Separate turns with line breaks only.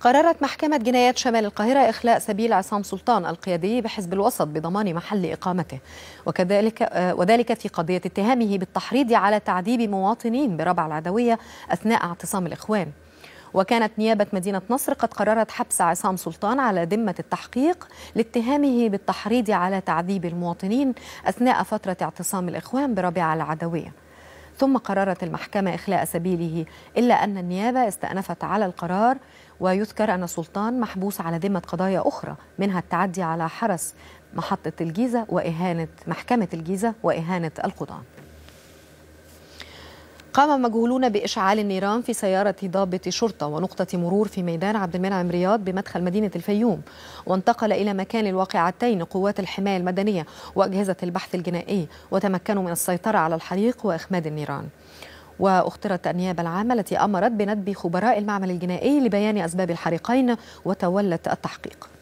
قررت محكمة جنايات شمال القاهرة إخلاء سبيل عصام سلطان القيادي بحزب الوسط بضمان محل إقامته وكذلك آه، وذلك في قضية اتهامه بالتحريض على تعذيب مواطنين بربع العدوية أثناء اعتصام الإخوان وكانت نيابة مدينة نصر قد قررت حبس عصام سلطان على ذمة التحقيق لاتهامه بالتحريض على تعذيب المواطنين أثناء فترة اعتصام الإخوان بربع العدوية ثم قررت المحكمة إخلاء سبيله إلا أن النيابة استأنفت على القرار ويذكر أن السلطان محبوس على ذمة قضايا أخرى منها التعدي على حرس محطة الجيزة وإهانة محكمة الجيزة وإهانة القضاة قام مجهولون بإشعال النيران في سيارة ضابط شرطة ونقطة مرور في ميدان عبد المنعم رياض بمدخل مدينة الفيوم وانتقل إلى مكان الواقعتين قوات الحماية المدنية وأجهزة البحث الجنائي وتمكنوا من السيطرة على الحريق وإخماد النيران واخترت النيابة العامة التي أمرت بندب خبراء المعمل الجنائي لبيان أسباب الحريقين وتولت التحقيق